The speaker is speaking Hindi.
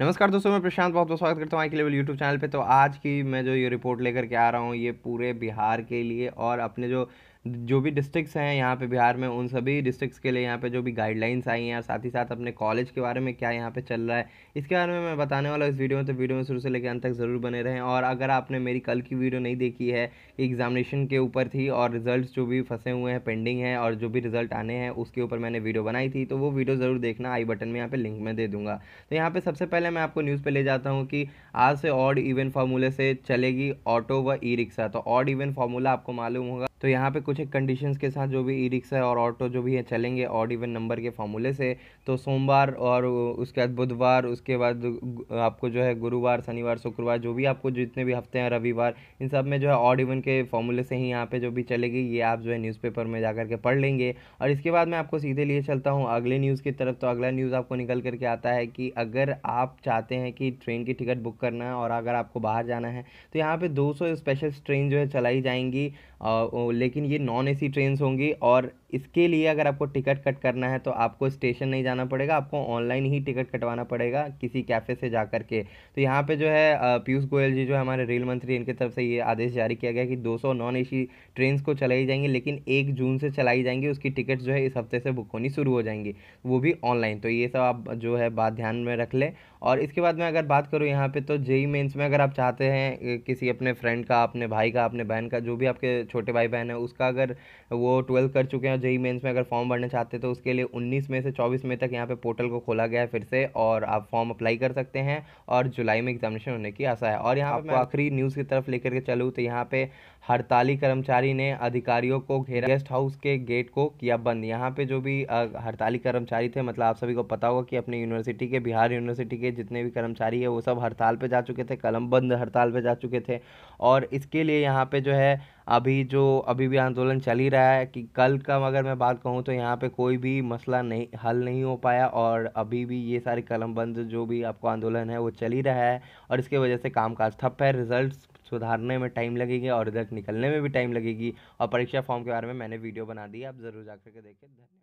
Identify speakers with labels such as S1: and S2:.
S1: नमस्कार दोस्तों मैं प्रशांत बहुत बहुत स्वागत करता हूँ आई के लेवल यूट्यूब चैनल पे तो आज की मैं जो ये रिपोर्ट लेकर के आ रहा हूँ ये पूरे बिहार के लिए और अपने जो जो भी डिस्ट्रिक्स हैं यहाँ पे बिहार में उन सभी डिस्ट्रिक्स के लिए यहाँ पे जो भी गाइडलाइंस आई हैं और साथ ही साथ अपने कॉलेज के बारे में क्या यहाँ पे चल रहा है इसके बारे में मैं बताने वाला इस वीडियो में तो वीडियो में शुरू से लेकर अंत तक ज़रूर बने रहें और अगर आपने मेरी कल की वीडियो नहीं देखी है एग्जामिनेशन के ऊपर थी और रिजल्ट जो भी फंसे हुए हैं पेंडिंग है और जो भी रिजल्ट आने हैं उसके ऊपर मैंने वीडियो बनाई थी तो वो वीडियो ज़रूर देखना आई बटन में यहाँ पर लिंक में दे दूँगा तो यहाँ पर सबसे पहले मैं आपको न्यूज़ पर ले जाता हूँ कि आज से ऑड इवेंट फार्मूले से चलेगी ऑटो व ई रिक्शा तो ऑड इवेंट फार्मूला आपको मालूम होगा तो यहाँ पे कुछ एक कंडीशंस के साथ जो भी ई रिक्शा और ऑटो जो भी है चलेंगे ऑड इवन नंबर के फॉर्मूले से तो सोमवार और उसके बाद बुधवार उसके बाद आपको जो है गुरुवार शनिवार शुक्रवार जो भी आपको जितने भी हफ्ते हैं रविवार इन सब में जो है ऑड इवन के फार्मूले से ही यहाँ पर जो भी चलेगी ये आप जो है न्यूज़पेपर में जा के पढ़ लेंगे और इसके बाद मैं आपको सीधे लिए चलता हूँ अगले न्यूज़ की तरफ तो अगला न्यूज़ आपको निकल करके आता है कि अगर आप चाहते हैं कि ट्रेन की टिकट बुक करना है और अगर आपको बाहर जाना है तो यहाँ पर दो स्पेशल ट्रेन जो है चलाई जाएंगी लेकिन ये नॉन एसी ट्रेन्स होंगी और इसके लिए अगर आपको टिकट कट करना है तो आपको स्टेशन नहीं जाना पड़ेगा आपको ऑनलाइन ही टिकट कटवाना पड़ेगा किसी कैफ़े से जा कर के तो यहाँ पे जो है पीयूष गोयल जी जो है हमारे रेल मंत्री इनके तरफ से ये आदेश जारी किया गया कि 200 नॉन सी ट्रेन को चलाई जाएंगी लेकिन एक जून से चलाई जाएंगी उसकी टिकट जो है इस हफ्ते से बुक होनी शुरू हो जाएंगी वो भी ऑनलाइन तो ये सब आप जो है बात ध्यान में रख लें और इसके बाद मैं अगर बात करूँ यहाँ पर तो जेई मेन्स में अगर आप चाहते हैं किसी अपने फ्रेंड का अपने भाई का अपने बहन का जो भी आपके छोटे भाई बहन मैन है उसका अगर वो ट्वेल्थ कर चुके हैं जेई मेन्स में अगर फॉर्म भरना चाहते हैं तो उसके लिए उन्नीस मई से चौबीस मई तक यहाँ पर पोर्टल को खोला गया है फिर से और आप फॉर्म अप्लाई कर सकते हैं और जुलाई में एग्जामिनेशन होने की आशा है और यहाँ पर आखिरी न्यूज़ की तरफ लेकर के चलूँ तो यहाँ पर हड़ताली कर्मचारी ने अधिकारियों को घेरा गेस्ट हाउस के गेट को किया बंद यहाँ पे जो भी हड़ताली कर्मचारी थे मतलब आप सभी को पता होगा कि अपने यूनिवर्सिटी के बिहार यूनिवर्सिटी के जितने भी कर्मचारी है वो सब हड़ताल पे जा चुके थे कलम बंद हड़ताल पे जा चुके थे और इसके लिए यहाँ पे जो है अभी जो अभी भी आंदोलन चल ही रहा है कि कल का अगर मैं बात कहूँ तो यहाँ पे कोई भी मसला नहीं हल नहीं हो पाया और अभी भी ये सारे कलमबंद जो भी आपको आंदोलन है वो चल ही रहा है और इसके वजह से कामकाज ठप है रिजल्ट सुधारने में टाइम लगेगी और रिजल्ट निकलने में भी टाइम लगेगी और परीक्षा फॉर्म के बारे में मैंने वीडियो बना दी आप ज़रूर जा करके देखें धन्यवाद